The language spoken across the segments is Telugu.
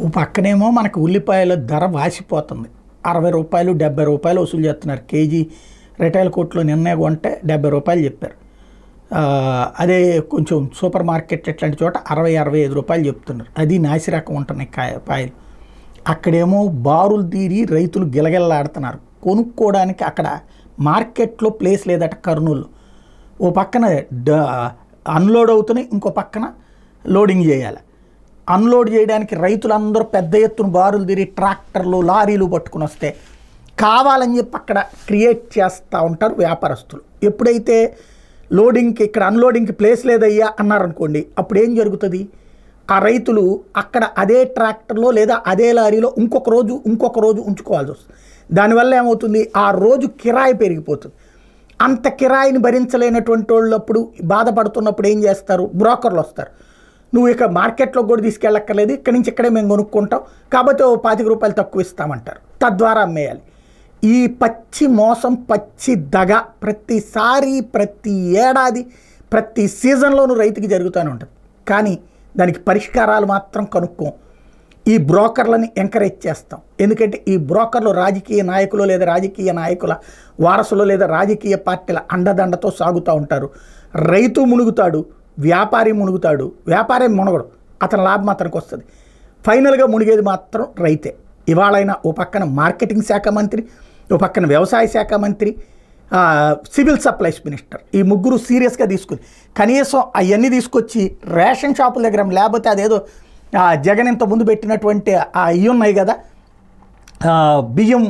ఓ పక్కనేమో మనకు ఉల్లిపాయల ధర వాసిపోతుంది అరవై రూపాయలు డెబ్బై రూపాయలు వసూలు చేస్తున్నారు కేజీ రిటైల్ కోర్టులో నిర్ణయం కొంటే డెబ్బై రూపాయలు చెప్పారు అదే కొంచెం సూపర్ మార్కెట్ ఇట్లాంటి చోట అరవై అరవై ఐదు రూపాయలు చెప్తున్నారు అది నాసిరకం ఉంటున్నాయి కాయ పాయలు అక్కడేమో బారులు తీరి రైతులు గిలగిల్లాడుతున్నారు కొనుక్కోవడానికి అక్కడ మార్కెట్లో ప్లేస్ లేదట కర్నూలు ఓ పక్కన అన్లోడ్ అవుతున్నాయి ఇంకో పక్కన లోడింగ్ చేయాలి అన్లోడ్ చేయడానికి రైతులందరూ పెద్ద ఎత్తున బారులు తిరిగి ట్రాక్టర్లు లారీలు పట్టుకుని వస్తే కావాలని చెప్పి అక్కడ క్రియేట్ చేస్తూ ఉంటారు వ్యాపారస్తులు ఎప్పుడైతే లోడింగ్కి ఇక్కడ అన్లోడింగ్కి ప్లేస్ లేదయ్యా అన్నారనుకోండి అప్పుడు ఏం జరుగుతుంది ఆ రైతులు అక్కడ అదే ట్రాక్టర్లో లేదా అదే లారీలో ఇంకొక రోజు ఇంకొక రోజు ఉంచుకోవాల్సి వస్తుంది దానివల్ల ఏమవుతుంది ఆ రోజు కిరాయి పెరిగిపోతుంది అంత కిరాయిని భరించలేనటువంటి వాళ్ళప్పుడు బాధపడుతున్నప్పుడు ఏం చేస్తారు బ్రోకర్లు వస్తారు నువ్వు ఇక మార్కెట్లో కూడా తీసుకెళ్ళక్కర్లేదు ఇక్కడి నుంచి ఇక్కడే మేము కొనుక్కుంటాం కాబట్టి ఓ పాతిక రూపాయలు తక్కువ ఇస్తామంటారు తద్వారా అమ్మేయాలి ఈ పచ్చి మోసం పచ్చి దగ ప్రతిసారి ప్రతి ఏడాది ప్రతి సీజన్లోనూ రైతుకి జరుగుతూనే ఉంటుంది కానీ దానికి పరిష్కారాలు మాత్రం కనుక్కో ఈ బ్రోకర్లని ఎంకరేజ్ చేస్తాం ఎందుకంటే ఈ బ్రోకర్లు రాజకీయ నాయకులు లేదా రాజకీయ నాయకుల వారసులు లేదా రాజకీయ పార్టీల అండదండతో సాగుతూ ఉంటారు రైతు మునుగుతాడు వ్యాపారి మునుగుతాడు వ్యాపారి మునగడు అతని లాభం అతనికి వస్తుంది ఫైనల్గా మునిగేది మాత్రం రైతే ఇవాళైనా ఓ పక్కన మార్కెటింగ్ శాఖ మంత్రి ఓ పక్కన వ్యవసాయ శాఖ మంత్రి సివిల్ సప్లైస్ మినిస్టర్ ఈ ముగ్గురు సీరియస్గా తీసుకుని కనీసం అవన్నీ తీసుకొచ్చి రేషన్ షాపుల దగ్గర లేకపోతే అదేదో జగన్ ఇంత ముందు పెట్టినటువంటి అవి ఉన్నాయి కదా బియ్యం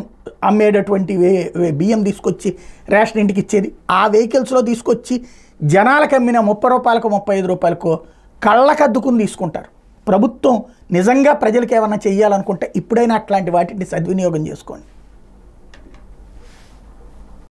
అమ్మేటటువంటి బియ్యం తీసుకొచ్చి రేషన్ ఇంటికి ఇచ్చేది ఆ వెహికల్స్లో తీసుకొచ్చి జనాలకు అమ్మిన ముప్పై రూపాయలకు ముప్పై ఐదు రూపాయలకు కళ్ళకద్దుకుని తీసుకుంటారు ప్రభుత్వం నిజంగా ప్రజలకు ఏమైనా చేయాలనుకుంటే ఇప్పుడైనా అట్లాంటి వాటిని సద్వినియోగం చేసుకోండి